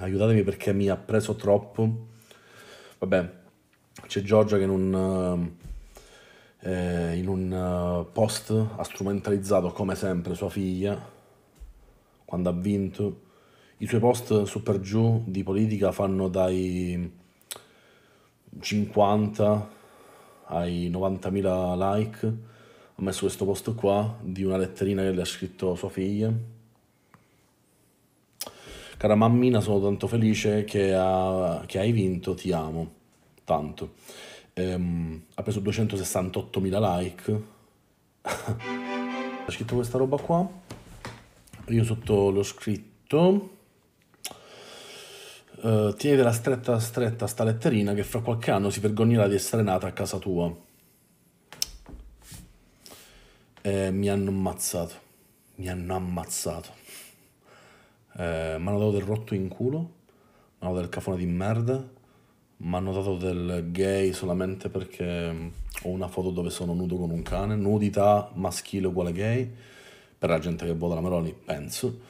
Aiutatemi perché mi ha preso troppo. Vabbè, c'è Giorgia che in un, eh, eh in un eh, post ha strumentalizzato come sempre sua figlia quando ha vinto. I suoi post su per giù di politica fanno dai 50 ai 90.000 like. Ha messo questo post qua di una letterina che le ha scritto sua figlia cara mammina sono tanto felice che, ha, che hai vinto, ti amo, tanto. Ehm, ha preso 268.000 like. ha scritto questa roba qua, io sotto l'ho scritto. Uh, eh, tienitela stretta stretta sta letterina che fra qualche anno si vergognerà di essere nata a casa tua. E eh, mi hanno ammazzato. Mi hanno ammazzato. Eh, mi hanno dato del rotto in culo, mi hanno dato del cafone di merda, mi hanno dato del gay solamente perché mm, ho una foto dove sono nudo con un cane, nudità maschile uguale gay, per la gente che vota la Meloni, penso.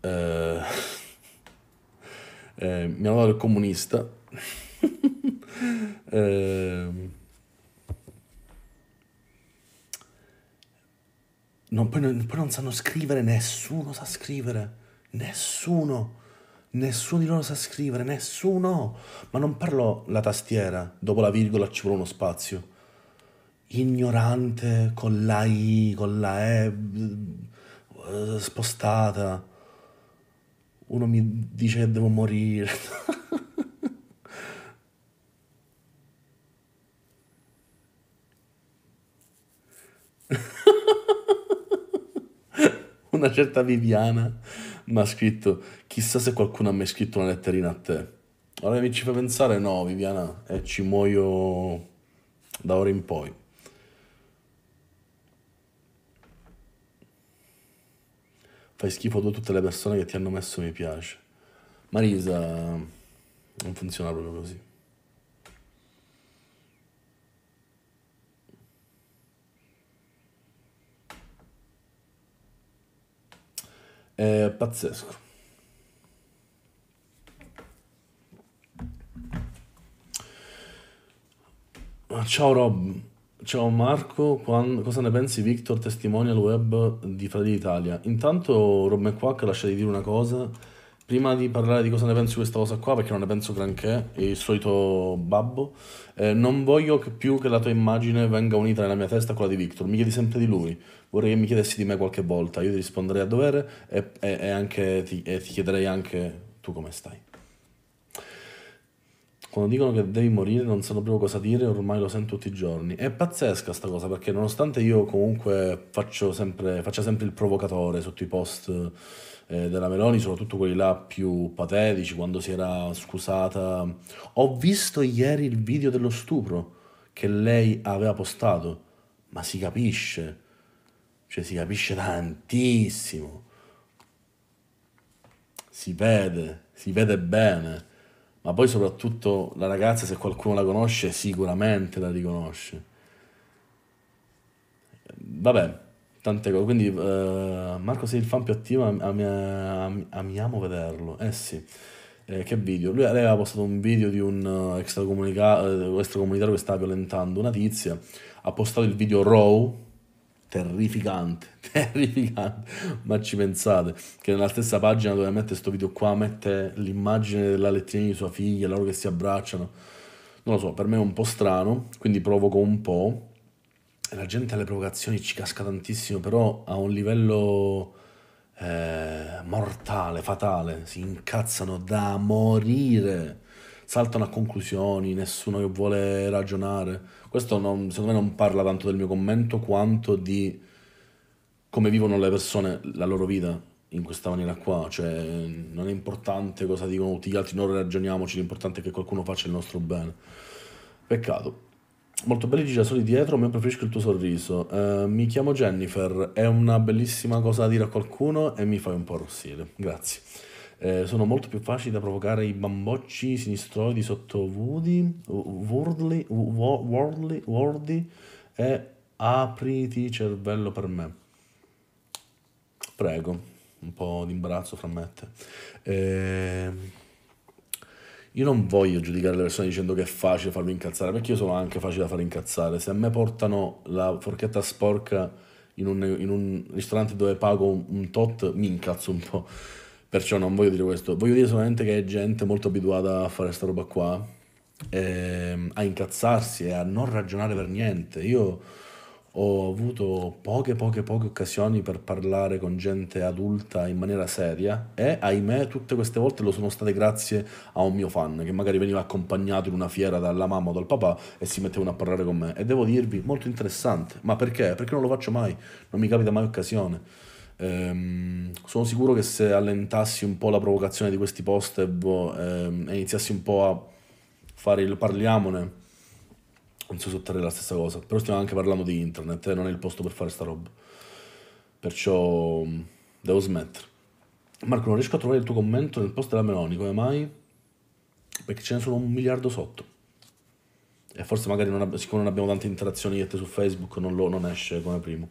Eh, eh, mi hanno dato del comunista. Ehm, non, poi, poi non sanno scrivere, nessuno sa scrivere Nessuno. Nessuno di loro sa scrivere, nessuno. Ma non parlo la tastiera, dopo la virgola ci vuole uno spazio. Ignorante con la I, con la E eh, spostata. Uno mi dice che devo morire. Una certa Viviana mi ha scritto chissà se qualcuno ha mai scritto una letterina a te. Allora mi ci fa pensare no Viviana e eh, ci muoio da ora in poi. Fai schifo tu tutte le persone che ti hanno messo mi piace. Marisa non funziona proprio così. È pazzesco. Ciao Rob, ciao Marco, Quando, cosa ne pensi Victor, Testimonial web di Fratelli d'Italia? Intanto Rob McQuack lascia di dire una cosa prima di parlare di cosa ne penso di questa cosa qua, perché non ne penso granché, è il solito babbo, eh, non voglio che più che la tua immagine venga unita nella mia testa a quella di Victor, mi chiedi sempre di lui, vorrei che mi chiedessi di me qualche volta, io ti risponderei a dovere e, e, e, anche, ti, e ti chiederei anche tu come stai. Quando dicono che devi morire non sanno proprio cosa dire, ormai lo sento tutti i giorni. È pazzesca sta cosa perché nonostante io comunque faccio sempre, faccia sempre il provocatore sotto i post eh, della Meloni, soprattutto quelli là più patetici, quando si era scusata. Ho visto ieri il video dello stupro che lei aveva postato, ma si capisce, cioè si capisce tantissimo. Si vede, si vede bene, ma poi soprattutto la ragazza, se qualcuno la conosce, sicuramente la riconosce. Vabbè, tante cose. Quindi eh, Marco sei il fan più attivo, am, am, amiamo vederlo. Eh sì. Eh, che video? Lui, aveva postato un video di un eh, eh, extracomunitario che stava violentando una tizia. Ha postato il video Raw, terrificante, terrificante, ma ci pensate, che nella stessa pagina dove mette questo video qua mette l'immagine della lettina di sua figlia, loro che si abbracciano, non lo so, per me è un po' strano, quindi provoco un po', la gente alle provocazioni ci casca tantissimo, però a un livello eh, mortale, fatale, si incazzano da morire, saltano a conclusioni, nessuno vuole ragionare. Questo non, secondo me non parla tanto del mio commento quanto di come vivono le persone la loro vita in questa maniera qua, cioè non è importante cosa dicono tutti gli altri, non ragioniamoci, l'importante è che qualcuno faccia il nostro bene. Peccato. Molto belli girasoli dietro, ma io preferisco il tuo sorriso. Uh, mi chiamo Jennifer, è una bellissima cosa da dire a qualcuno e mi fai un po' rossire. Grazie. Eh, sono molto più facili da provocare i bambocci sinistroidi sotto Woody, Wordly, Wordly, Wordy e apriti cervello per me. Prego, un po' di imbarazzo fra me e te. Eh, io non voglio giudicare le persone dicendo che è facile farmi incazzare, perché io sono anche facile da far incazzare. Se a me portano la forchetta sporca in un, in un ristorante dove pago un, un tot, mi incazzo un po'. Perciò non voglio dire questo. Voglio dire solamente che è gente molto abituata a fare questa roba qua, ehm, a incazzarsi e a non ragionare per niente. Io ho avuto poche, poche, poche occasioni per parlare con gente adulta in maniera seria e ahimè tutte queste volte lo sono state grazie a un mio fan che magari veniva accompagnato in una fiera dalla mamma o dal papà e si mettevano a parlare con me e devo dirvi molto interessante, ma perché? Perché non lo faccio mai, non mi capita mai occasione. Ehm, sono sicuro che se allentassi un po' la provocazione di questi post e, boh, ehm, e iniziassi un po' a fare il parliamone non so se ottenere la stessa cosa, però stiamo anche parlando di internet, eh, non è il posto per fare sta roba. Perciò mm, devo smettere. Marco, non riesco a trovare il tuo commento nel post della Meloni, come mai? Perché ce ne sono un miliardo sotto. E forse magari, non ab- siccome non abbiamo tante interazioni io su Facebook, non, lo, non esce come primo.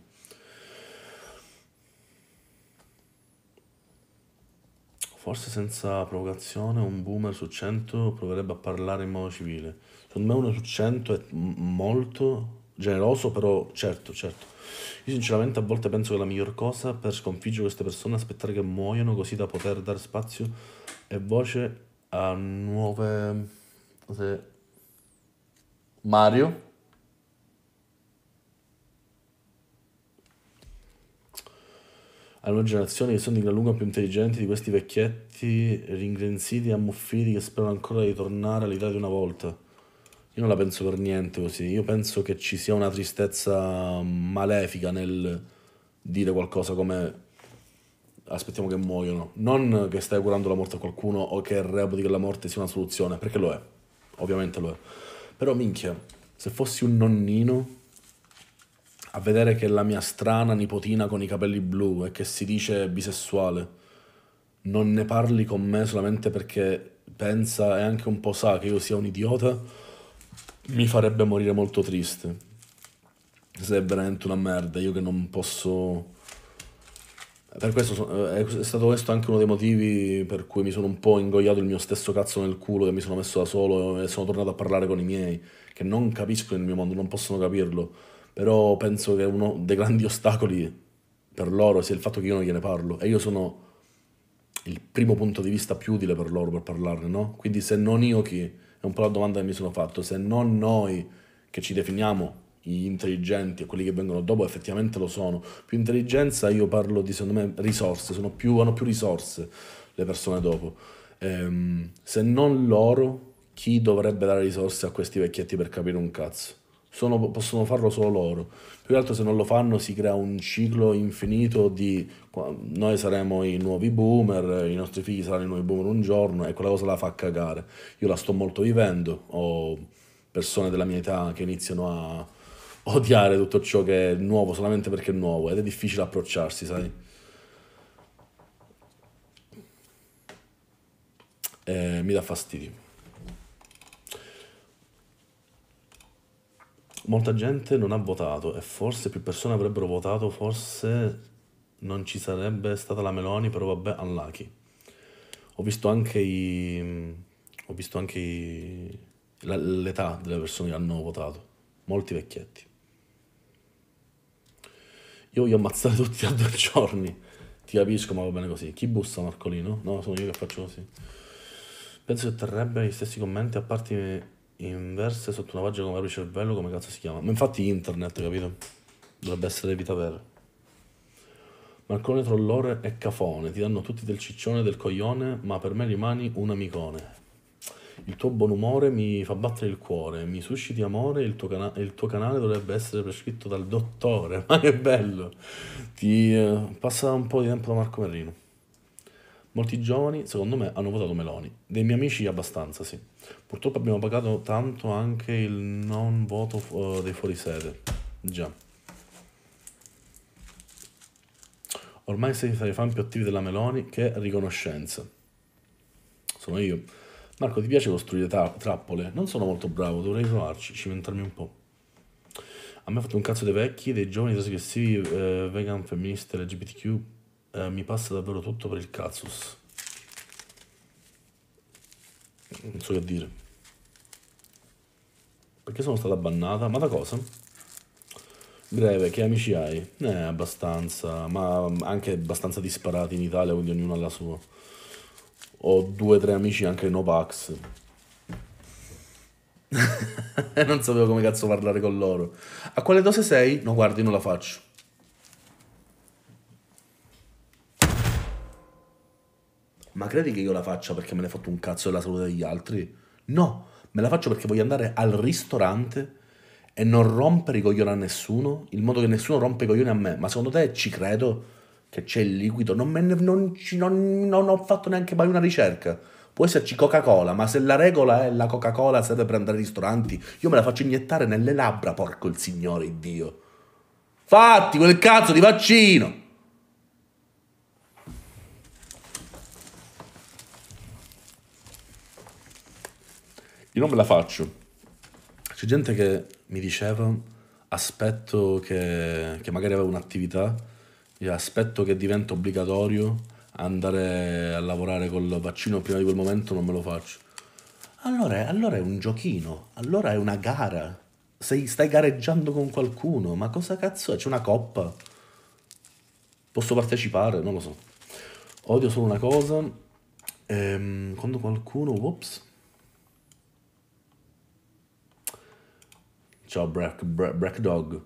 Forse senza provocazione un boomer su 100 proverebbe a parlare in modo civile secondo me 1% su 100 è molto generoso, però certo, certo. Io sinceramente a volte penso che la miglior cosa per sconfiggere queste persone è aspettare che muoiano così da poter dare spazio e voce a nuove... Se... Mario? A nuove generazioni che sono di gran lunga più intelligenti di questi vecchietti ringrensiti e ammuffiti che sperano ancora di tornare all'idea di una volta io non la penso per niente così, io penso che ci sia una tristezza malefica nel dire qualcosa come aspettiamo che muoiono, non che stai curando la morte a qualcuno o che il reputi che la morte sia una soluzione, perché lo è, ovviamente lo è. Però minchia, se fossi un nonnino a vedere che la mia strana nipotina con i capelli blu e che si dice bisessuale non ne parli con me solamente perché pensa e anche un po' sa che io sia un idiota, mi farebbe morire molto triste. Se è veramente una merda, io che non posso... Per questo eh, è stato questo anche uno dei motivi per cui mi sono un po' ingoiato il mio stesso cazzo nel culo che mi sono messo da solo e sono tornato a parlare con i miei, che non capiscono il mio mondo, non possono capirlo. Però penso che uno dei grandi ostacoli per loro sia il fatto che io non gliene parlo. E io sono il primo punto di vista più utile per loro per parlarne, no? Quindi se non io chi è un po' la domanda che mi sono fatto, se non noi che ci definiamo gli intelligenti e quelli che vengono dopo effettivamente lo sono. Più intelligenza io parlo di secondo me risorse, sono più, hanno più risorse le persone dopo. Ehm, se non loro, chi dovrebbe dare risorse a questi vecchietti per capire un cazzo? sono, possono farlo solo loro. Più che altro se non lo fanno si crea un ciclo infinito di noi saremo i nuovi boomer, i nostri figli saranno i nuovi boomer un giorno e quella cosa la fa cagare. Io la sto molto vivendo, ho persone della mia età che iniziano a odiare tutto ciò che è nuovo solamente perché è nuovo ed è difficile approcciarsi, sai? Eh, mi dà fastidio. Molta gente non ha votato e forse più persone avrebbero votato, forse non ci sarebbe stata la Meloni, però vabbè, unlucky. Ho visto anche i... ho visto anche i, la, l'età delle persone che hanno votato, molti vecchietti. Io voglio ammazzare tutti a due giorni. Ti capisco, ma va bene così. Chi bussa Marcolino? No, sono io che faccio così. Penso che otterrebbe gli stessi commenti a parte inverse sotto una pagina come apri il cervello, come cazzo si chiama? Ma infatti internet, capito? Dovrebbe essere vita vera. Marcone Trollore e Cafone, ti danno tutti del ciccione e del coglione, ma per me rimani un amicone. Il tuo buon umore mi fa battere il cuore, mi susciti amore e il, cana- il tuo, canale dovrebbe essere prescritto dal dottore. Ma che bello! Ti eh, passa un po' di tempo da Marco Merrino. Molti giovani, secondo me, hanno votato Meloni. Dei miei amici abbastanza, sì. Purtroppo abbiamo pagato tanto anche il non voto uh, dei fuorisede. Già. Ormai sei tra i fan più attivi della Meloni che riconoscenza. Sono io. Marco, ti piace costruire tra- trappole? Non sono molto bravo, dovrei provarci, cimentarmi un po'. A me ha fatto un cazzo dei vecchi, dei giovani trasgressivi, eh, vegan, femministe, LGBTQ, eh, mi passa davvero tutto per il cazzus. Non so che dire. Perché sono stata bannata? Ma da cosa? Greve, che amici hai? Eh, abbastanza, ma anche abbastanza disparati in Italia, quindi ognuno ha la sua. Ho due o tre amici anche no pax. non sapevo come cazzo parlare con loro. A quale dose sei? No, guardi, non la faccio. ma credi che io la faccia perché me ne fatto un cazzo della salute degli altri? No, me la faccio perché voglio andare al ristorante e non rompere i coglioni a nessuno, in modo che nessuno rompe i coglioni a me. Ma secondo te ci credo che c'è il liquido? Non, ne, non, non, non ho fatto neanche mai una ricerca. Può esserci Coca-Cola, ma se la regola è la Coca-Cola serve per andare ai ristoranti, io me la faccio iniettare nelle labbra, porco il Signore, Dio. Fatti quel cazzo di vaccino! Io non me la faccio. C'è gente che mi diceva, aspetto che, che magari avevo un'attività, aspetto che diventa obbligatorio andare a lavorare col vaccino prima di quel momento, non me lo faccio. Allora, è, allora è un giochino, allora è una gara. Sei, stai gareggiando con qualcuno, ma cosa cazzo è? C'è una coppa? Posso partecipare? Non lo so. Odio solo una cosa. Ehm, quando qualcuno, whoops, Ciao Brack, Brack, Brack Dog.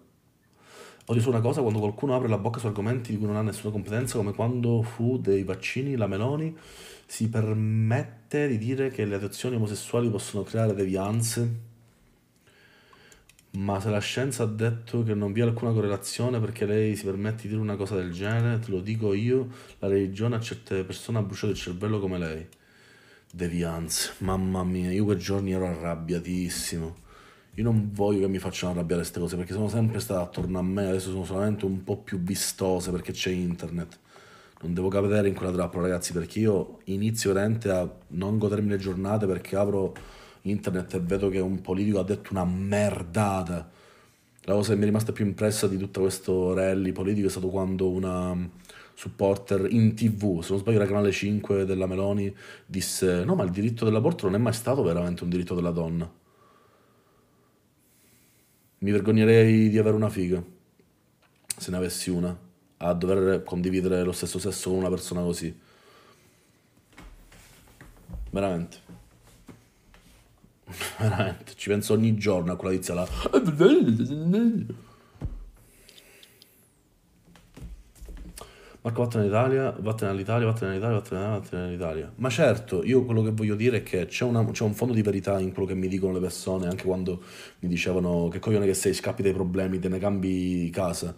Odio solo una cosa quando qualcuno apre la bocca su argomenti di cui non ha nessuna competenza, come quando fu dei vaccini la Meloni si permette di dire che le adozioni omosessuali possono creare devianze. Ma se la scienza ha detto che non vi è alcuna correlazione perché lei si permette di dire una cosa del genere, te lo dico io, la religione a certe persone ha bruciato il cervello come lei. Devianze, mamma mia, io quei giorni ero arrabbiatissimo io non voglio che mi facciano arrabbiare queste cose perché sono sempre state attorno a me, adesso sono solamente un po' più vistose perché c'è internet. Non devo cadere in quella trappola, ragazzi, perché io inizio veramente a non godermi le giornate perché apro internet e vedo che un politico ha detto una merdata. La cosa che mi è rimasta più impressa di tutto questo rally politico è stato quando una supporter in tv, se non sbaglio era Canale 5 della Meloni, disse no ma il diritto dell'aborto non è mai stato veramente un diritto della donna mi vergognerei di avere una figa, se ne avessi una, a dover condividere lo stesso sesso con una persona così. Veramente. Veramente, ci penso ogni giorno a quella tizia là. Marco vattene all'Italia, vattene all'Italia, vattene all'Italia, vattene all'Italia, all'Italia. Ma certo, io quello che voglio dire è che c'è, una, c'è, un fondo di verità in quello che mi dicono le persone, anche quando mi dicevano che coglione che sei, scappi dai problemi, te ne cambi casa.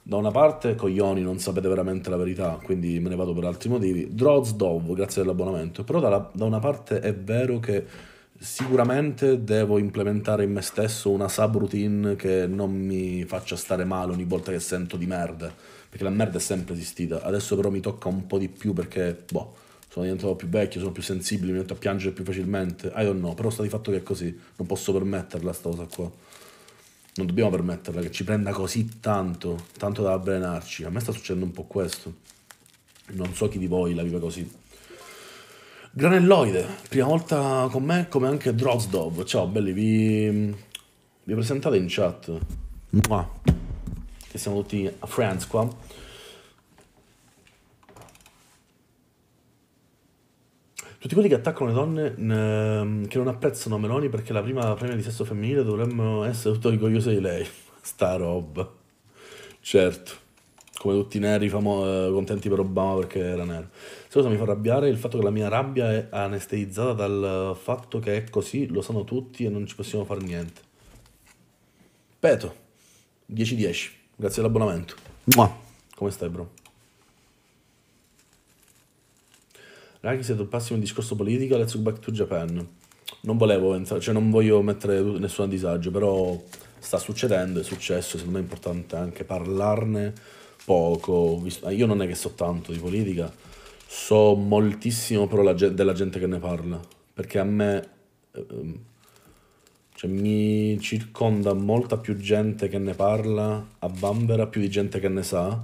Da una parte, coglioni, non sapete veramente la verità, quindi me ne vado per altri motivi. Drozdov, grazie dell'abbonamento. Però da, la, da una parte è vero che Sicuramente devo implementare in me stesso una subroutine che non mi faccia stare male ogni volta che sento di merda, perché la merda è sempre esistita. Adesso però mi tocca un po' di più perché, boh, sono diventato più vecchio, sono più sensibile, mi metto a piangere più facilmente. I don't know, però sta di fatto che è così, non posso permetterla sta cosa qua. Non dobbiamo permetterla che ci prenda così tanto, tanto da avvelenarci. A me sta succedendo un po' questo. Non so chi di voi la vive così. Granelloide, prima volta con me, come anche Drozdov. Ciao belli, vi, vi presentate in chat. Mua. Che siamo tutti a friends qua. Tutti quelli che attaccano le donne ehm, che non apprezzano Meloni perché la prima premia di sesso femminile dovremmo essere tutto orgogliosi di lei. Sta roba. Certo. Come tutti i neri famo- eh, contenti per Obama perché era nero. Sai cosa mi fa arrabbiare? è Il fatto che la mia rabbia è anestetizzata dal eh, fatto che è così, lo sanno tutti e non ci possiamo fare niente. Peto, 10-10, grazie all'abbonamento. Mua. Come stai, bro? Ragazzi, se troppassimo un discorso politico, let's go back to Japan. Non volevo, entrare, cioè non voglio mettere nessuno a disagio, però sta succedendo, è successo, secondo me è importante anche parlarne poco. Io non è che so tanto di politica, so moltissimo però gente, della gente che ne parla, perché a me ehm, cioè, mi circonda molta più gente che ne parla a Bambera, più di gente che ne sa,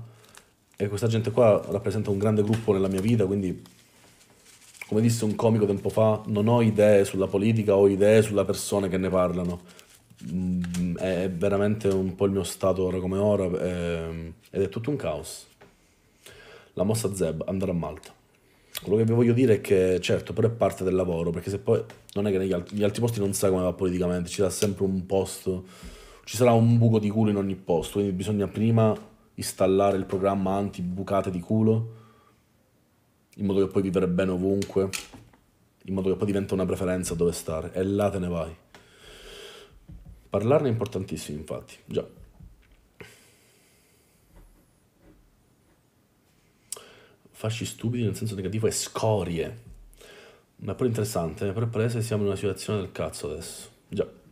e questa gente qua rappresenta un grande gruppo nella mia vita, quindi come disse un comico tempo fa, non ho idee sulla politica, ho idee sulla persona che ne parlano. Mm, è veramente un po' il mio stato ora come ora ehm, ed è tutto un caos la mossa Zeb, andare a Malta. Quello che vi voglio dire è che, certo, però è parte del lavoro, perché se poi non è che negli altri, altri posti non sa come va politicamente, ci sarà sempre un posto, ci sarà un buco di culo in ogni posto, quindi bisogna prima installare il programma anti bucate di culo, in modo che puoi vivere bene ovunque, in modo che poi diventa una preferenza dove stare, e là te ne vai. Parlarne è importantissimo, infatti, già. farci stupidi nel senso negativo e scorie. Ma è pure interessante, eh, per prese siamo in una situazione del cazzo adesso. Già.